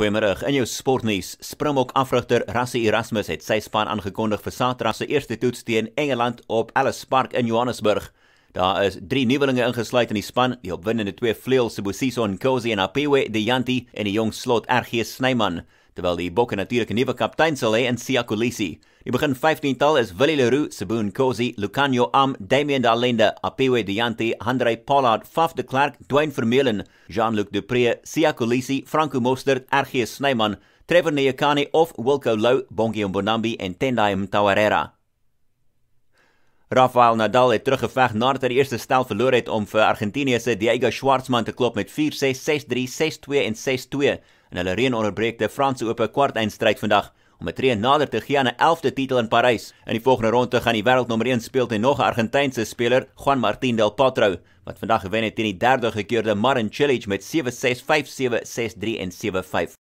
Goeiemôre. In jou sportnuus, Springbok afrigter Rassie Erasmus het sy span aangekondig vir Saterdag se eerste toets teen Engeland op Ellis Park in Johannesburg. Daar is drie nuwelinge ingesluit in die span, die opwindende twee vleuels Sibusiso Nkosi en Apewe Dyanti en die jong slot RG Snyman terwyl die Bokke natuurlik 'n nuwe kaptein sal hê in Siya Kolisi. Die begin 15-tal is Willie Leroux, Sabun Kosi, Lucanio Am, Damian Dalinda, Apiwe Dianti, Andre Pollard, Faf de Klerk, Dwayne Vermeulen, Jean-Luc Dupré, Siya Kolisi, Franco Mostert, RG Snyman, Trevor Nyakani of Wilco Lou, Bongi Mbonambi en Tendai Mtawarera. Rafael Nadal het teruggeveg nadat hy die eerste stel verloor het om vir Argentinië se Diego Schwartzman te klop met 4-6, 6-3, 6-2 en 6-2 in hulle reënonderbreekte Franse Ope kwart eindstryd vandag om 'n tree nader te gaan na 11de titel in Parys. In die volgende ronde gaan die wêreldnommer 1 speel teen nog 'n Argentynse speler, Juan Martín del Potro, wat vandag gewen het teen die 30de gekeurde Marin Cilic met 7-6, 5-7, 6-3 en 7-5.